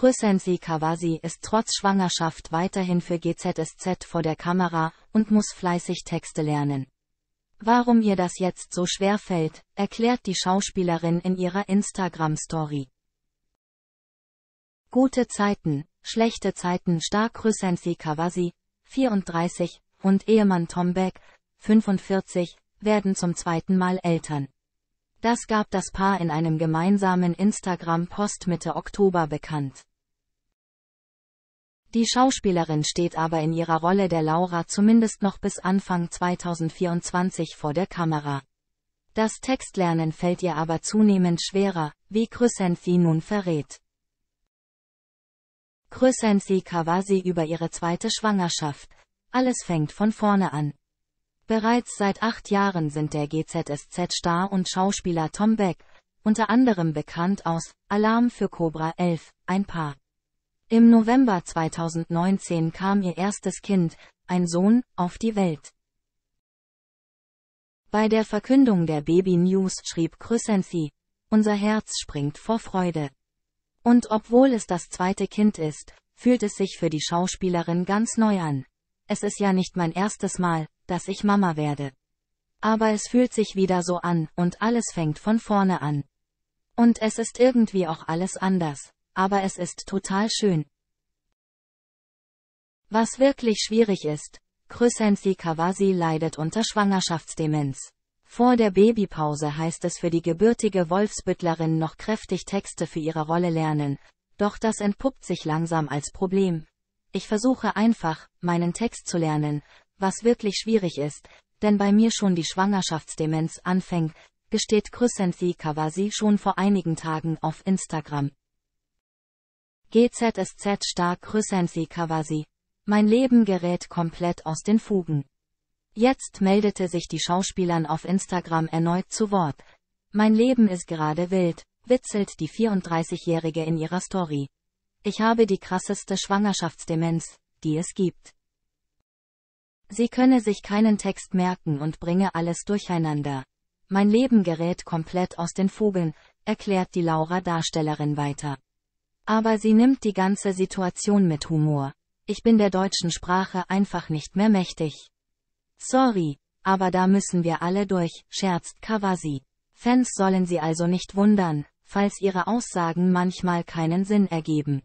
Chrysensi Kawasi ist trotz Schwangerschaft weiterhin für GZSZ vor der Kamera und muss fleißig Texte lernen. Warum ihr das jetzt so schwer fällt, erklärt die Schauspielerin in ihrer Instagram-Story. Gute Zeiten, schlechte Zeiten stark Chrysanthi Kawasi, 34, und Ehemann Tom Beck, 45, werden zum zweiten Mal Eltern. Das gab das Paar in einem gemeinsamen Instagram-Post Mitte Oktober bekannt. Die Schauspielerin steht aber in ihrer Rolle der Laura zumindest noch bis Anfang 2024 vor der Kamera. Das Textlernen fällt ihr aber zunehmend schwerer, wie Krüsenfi nun verrät. Krüsenfi Kawasi über ihre zweite Schwangerschaft. Alles fängt von vorne an. Bereits seit acht Jahren sind der GZSZ-Star und Schauspieler Tom Beck, unter anderem bekannt aus Alarm für Cobra 11, ein Paar. Im November 2019 kam ihr erstes Kind, ein Sohn, auf die Welt. Bei der Verkündung der Baby News schrieb Chrysanthi, unser Herz springt vor Freude. Und obwohl es das zweite Kind ist, fühlt es sich für die Schauspielerin ganz neu an. Es ist ja nicht mein erstes Mal, dass ich Mama werde. Aber es fühlt sich wieder so an und alles fängt von vorne an. Und es ist irgendwie auch alles anders aber es ist total schön. Was wirklich schwierig ist, Chrysanthi Kawasi leidet unter Schwangerschaftsdemenz. Vor der Babypause heißt es für die gebürtige Wolfsbüttlerin noch kräftig Texte für ihre Rolle lernen, doch das entpuppt sich langsam als Problem. Ich versuche einfach, meinen Text zu lernen, was wirklich schwierig ist, denn bei mir schon die Schwangerschaftsdemenz anfängt, gesteht Chrysanthi Kawasi schon vor einigen Tagen auf Instagram. GZSZ stark Rüssensi Kawasi. Mein Leben gerät komplett aus den Fugen. Jetzt meldete sich die Schauspielerin auf Instagram erneut zu Wort. Mein Leben ist gerade wild, witzelt die 34-Jährige in ihrer Story. Ich habe die krasseste Schwangerschaftsdemenz, die es gibt. Sie könne sich keinen Text merken und bringe alles durcheinander. Mein Leben gerät komplett aus den Fugen, erklärt die Laura Darstellerin weiter. Aber sie nimmt die ganze Situation mit Humor. Ich bin der deutschen Sprache einfach nicht mehr mächtig. Sorry, aber da müssen wir alle durch, scherzt Kawasi. Fans sollen sie also nicht wundern, falls ihre Aussagen manchmal keinen Sinn ergeben.